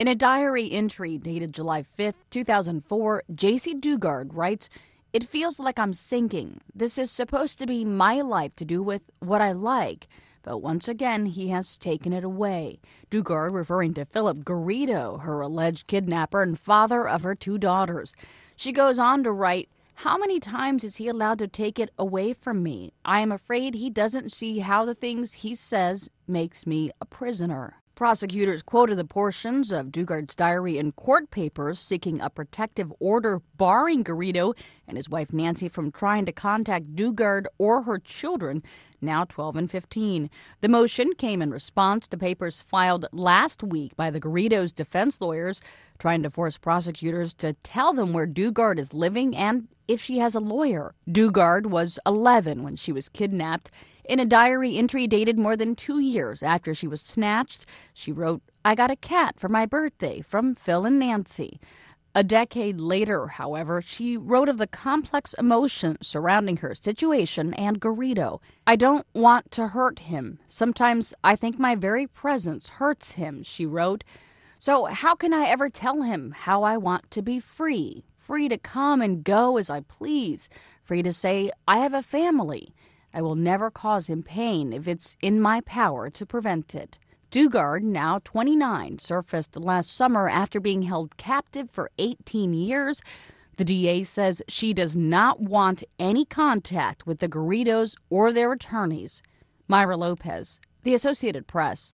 In a diary entry dated July 5, 2004, J.C. Dugard writes, It feels like I'm sinking. This is supposed to be my life to do with what I like. But once again, he has taken it away. Dugard referring to Philip Garrido, her alleged kidnapper and father of her two daughters. She goes on to write, how many times is he allowed to take it away from me? I am afraid he doesn't see how the things he says makes me a prisoner. Prosecutors quoted the portions of Dugard's diary in court papers seeking a protective order barring Garrido and his wife Nancy from trying to contact Dugard or her children, now 12 and 15. The motion came in response to papers filed last week by the Garrido's defense lawyers trying to force prosecutors to tell them where Dugard is living and if she has a lawyer. Dugard was 11 when she was kidnapped. In a diary entry dated more than two years after she was snatched, she wrote, I got a cat for my birthday from Phil and Nancy. A decade later, however, she wrote of the complex emotions surrounding her situation and Garrido. I don't want to hurt him. Sometimes I think my very presence hurts him, she wrote. So, how can I ever tell him how I want to be free? Free to come and go as I please, free to say, I have a family. I will never cause him pain if it's in my power to prevent it. Dugard, now 29, surfaced last summer after being held captive for 18 years. The DA says she does not want any contact with the Garridos or their attorneys. Myra Lopez, The Associated Press.